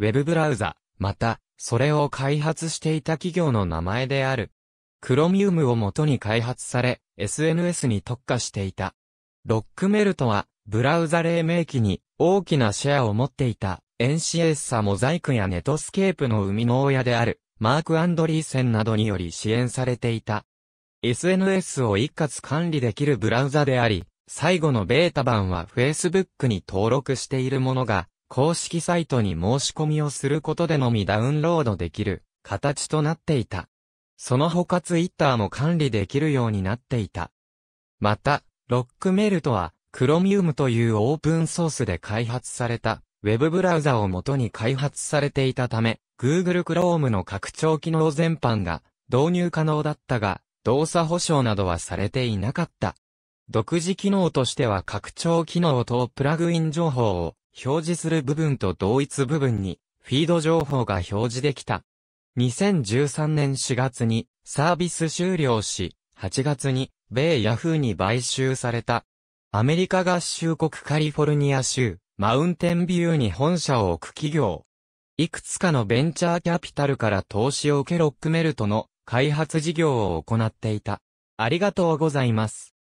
ウェブブラウザ、また、それを開発していた企業の名前である。クロミウムを元に開発され、SNS に特化していた。ロックメルトは、ブラウザ黎明期に大きなシェアを持っていた、エンシエッサモザイクやネトスケープの生みの親である、マーク・アンドリーセンなどにより支援されていた。SNS を一括管理できるブラウザであり、最後のベータ版は Facebook に登録しているものが公式サイトに申し込みをすることでのみダウンロードできる形となっていた。その他ツイッターも管理できるようになっていた。また、ロックメルトは、クロミウムというオープンソースで開発された、ウェブブラウザを元に開発されていたため、Google Chrome の拡張機能全般が導入可能だったが、動作保証などはされていなかった。独自機能としては拡張機能とプラグイン情報を表示する部分と同一部分に、フィード情報が表示できた。2013年4月にサービス終了し、8月に米ヤフーに買収された。アメリカ合衆国カリフォルニア州、マウンテンビューに本社を置く企業。いくつかのベンチャーキャピタルから投資を受けロックメルトの開発事業を行っていた。ありがとうございます。